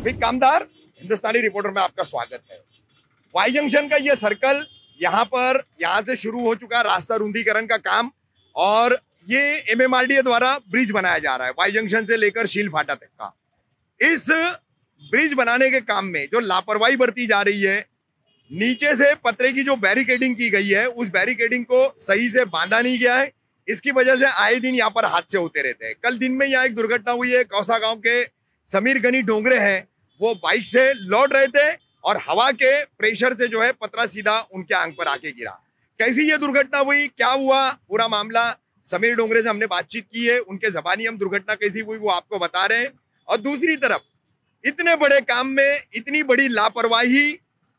रफीक कामदार हिंदुस्तानी reporter में आपका स्वागत है वाई जंक्शन का ये सर्कल यहाँ पर यहाँ से शुरू हो चुका है रास्ता रूंदीकरण का काम और ये एम द्वारा ब्रिज बनाया जा रहा है वाई जंक्शन से लेकर शील फाटा तक का इस ब्रिज बनाने के काम में जो लापरवाही बरती जा रही है नीचे से पतरे की जो बैरिकेडिंग की गई है उस बैरिकेडिंग को सही से बांधा नहीं गया है इसकी वजह से आए दिन यहाँ पर हादसे होते रहते हैं कल दिन में यहाँ एक दुर्घटना हुई है कौसा गांव के समीर गनी डोंगरे हैं वो बाइक से लौट रहे थे और हवा के प्रेशर से जो है पतरा सीधा उनके आंख पर आके गिरा कैसी ये दुर्घटना हुई क्या हुआ पूरा मामला समीर डोंगरे से हमने बातचीत की है उनके जबानी हम दुर्घटना कैसी हुई वो आपको बता रहे हैं और दूसरी तरफ इतने बड़े काम में इतनी बड़ी लापरवाही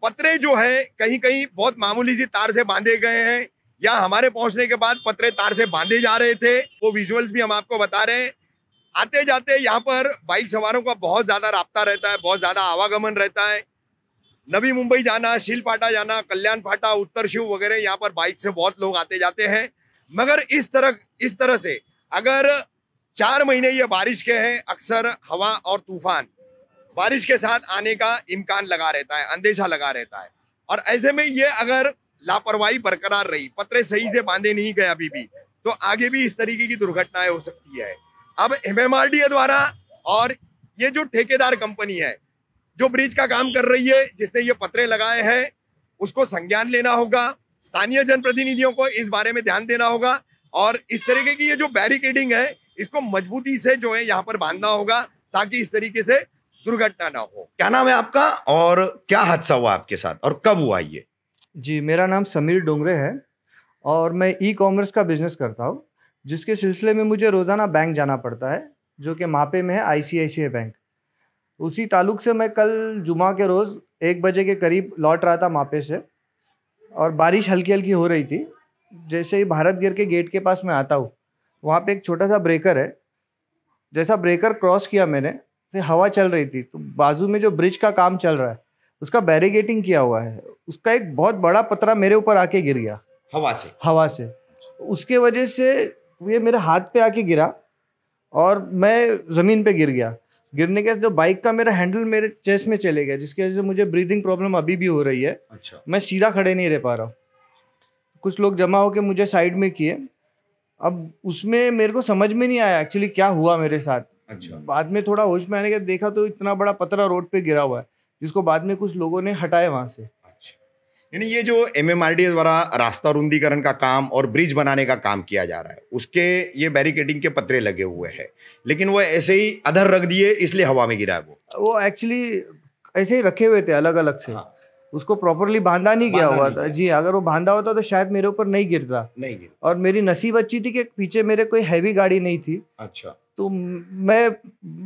पतरे जो है कहीं कहीं बहुत मामूली सी तार से बांधे गए हैं या हमारे पहुंचने के बाद पतरे तार से बांधे जा रहे थे वो विजुअल्स भी हम आपको बता रहे हैं आते जाते यहाँ पर बाइक सवारों का बहुत ज़्यादा रबता रहता है बहुत ज़्यादा आवागमन रहता है नवी मुंबई जाना शिलपाटा जाना कल्याण फाटा उत्तर शिव वगैरह यहाँ पर बाइक से बहुत लोग आते जाते हैं मगर इस तरह इस तरह से अगर चार महीने ये बारिश के हैं अक्सर हवा और तूफान बारिश के साथ आने का इम्कान लगा रहता है अंदेशा लगा रहता है और ऐसे में ये अगर लापरवाही बरकरार रही पत्रे सही से बांधे नहीं गए अभी भी तो आगे भी इस तरीके की दुर्घटनाएं हो सकती है अब एमएमआरडीए द्वारा और ये जो ठेकेदार कंपनी है जो ब्रिज का काम कर रही है जिसने ये पत्रे लगाए हैं उसको संज्ञान लेना होगा स्थानीय जनप्रतिनिधियों को इस बारे में ध्यान देना होगा और इस तरीके की ये जो बैरिकेडिंग है इसको मजबूती से जो है यहाँ पर बांधना होगा ताकि इस तरीके से दुर्घटना ना हो क्या नाम है आपका और क्या हादसा हुआ आपके साथ और कब हुआ ये जी मेरा नाम समीर डोंगरे है और मैं ई कॉमर्स का बिजनेस करता हूँ जिसके सिलसिले में मुझे रोज़ाना बैंक जाना पड़ता है जो कि मापे में है आई बैंक उसी ताल्लुक से मैं कल जुमा के रोज़ एक बजे के करीब लौट रहा था मापे से और बारिश हल्की हल्की हो रही थी जैसे ही भारत गिर के गेट के पास मैं आता हूँ वहाँ पे एक छोटा सा ब्रेकर है जैसा ब्रेकर क्रॉस किया मैंने से हवा चल रही थी तो बाजू में जो ब्रिज का काम चल रहा है उसका बैरिगेटिंग किया हुआ है उसका एक बहुत बड़ा पतरा मेरे ऊपर आके गिर गया हवा से हवा से उसके वजह से ये मेरे हाथ पे आके गिरा और मैं ज़मीन पे गिर गया गिरने के जो बाइक का मेरा हैंडल मेरे चेस्ट में चले गया जिसकी वजह से मुझे ब्रीदिंग प्रॉब्लम अभी भी हो रही है अच्छा मैं सीधा खड़े नहीं रह पा रहा हूँ कुछ लोग जमा होकर मुझे साइड में किए अब उसमें मेरे को समझ में नहीं आया एक्चुअली क्या हुआ मेरे साथ अच्छा बाद में थोड़ा होश में आने के देखा तो इतना बड़ा पतरा रोड पे गिरा हुआ है जिसको बाद में कुछ लोगों ने हटाया वहाँ से यानी ये जो एम द्वारा रास्ता रुंदीकरण का काम और ब्रिज बनाने का काम किया जा रहा है उसके ये बैरिकेडिंग के पत्रे लगे हुए हैं लेकिन वो ऐसे ही अधर रख दिए इसलिए हवा में गिरा है वो वो एक्चुअली ऐसे ही रखे हुए थे अलग अलग से हाँ। उसको प्रॉपरली बांधा नहीं गया हुआ था जी अगर वो बांधा होता तो शायद मेरे ऊपर नहीं गिरता नहीं गिर और मेरी नसीब अच्छी थी कि पीछे मेरे कोई हैवी गाड़ी नहीं थी अच्छा तो मैं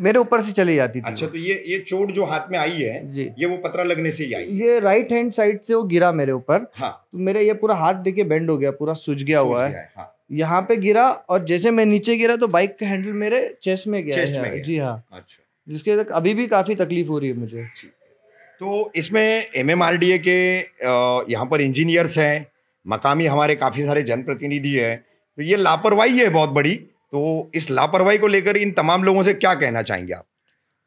मेरे ऊपर से चली जाती थी अच्छा तो ये ये चोट जो हाथ में आई है जी ये वो पतरा लगने से ही आई ये राइट हैंड साइड से वो गिरा मेरे ऊपर हाँ तो मेरा ये पूरा हाथ देखिए बेंड हो गया पूरा सूज गया हुआ है, हाँ। यहाँ पे गिरा और जैसे मैं नीचे गिरा तो बाइक का हैंडल मेरे चेस्ट में गया चेस्ट में गया। जी हाँ अच्छा जिसके तक अभी भी काफी तकलीफ हो रही है मुझे तो इसमें M M R D A के यहाँ पर इंजीनियर्स हैं मकामी हमारे काफ़ी सारे जनप्रतिनिधि हैं तो ये लापरवाही है बहुत बड़ी तो इस लापरवाही को लेकर इन तमाम लोगों से क्या कहना चाहेंगे आप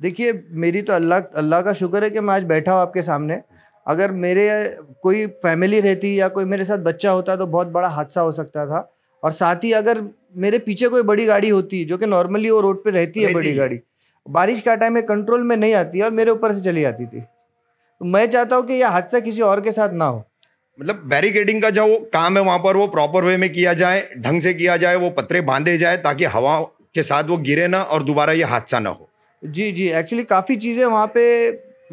देखिए मेरी तो अल्लाह अल्लाह का शुक्र है कि मैं आज बैठा हूँ आपके सामने अगर मेरे कोई फैमिली रहती या कोई मेरे साथ बच्चा होता तो बहुत बड़ा हादसा हो सकता था और साथ ही अगर मेरे पीछे कोई बड़ी गाड़ी होती जो कि नॉर्मली वो रोड पर रहती है बड़ी गाड़ी बारिश का टाइम में कंट्रोल में नहीं आती और मेरे ऊपर से चली जाती थी तो मैं चाहता हूँ कि यह हादसा किसी और के साथ ना हो मतलब बैरिकेडिंग का जो काम है वहाँ पर वो प्रॉपर वे में किया जाए ढंग से किया जाए वो पत्रे बांधे जाए ताकि हवा के साथ वो गिरे ना और दोबारा ये हादसा ना हो जी जी एक्चुअली काफ़ी चीज़ें वहाँ पे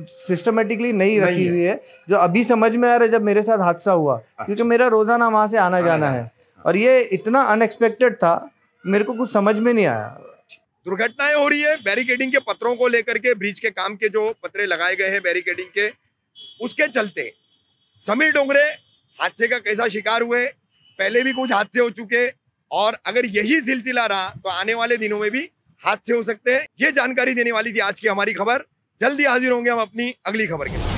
सिस्टमेटिकली नहीं, नहीं रखी है। हुई है जो अभी समझ में आ रहा है जब मेरे साथ हादसा हुआ अच्छा। क्योंकि मेरा रोज़ाना वहाँ से आना जाना है और ये इतना अनएक्सपेक्टेड था मेरे को कुछ समझ में नहीं आया दुर्घटनाएं हो रही है बैरिकेडिंग के पत्रों को लेकर के ब्रिज के काम के जो पत्रे लगाए गए हैं बैरिकेडिंग के उसके चलते समीर डोंगरे हादसे का कैसा शिकार हुए पहले भी कुछ हादसे हो चुके और अगर यही सिलसिला रहा तो आने वाले दिनों में भी हादसे हो सकते हैं ये जानकारी देने वाली थी आज की हमारी खबर जल्दी हाजिर होंगे हम अपनी अगली खबर के साथ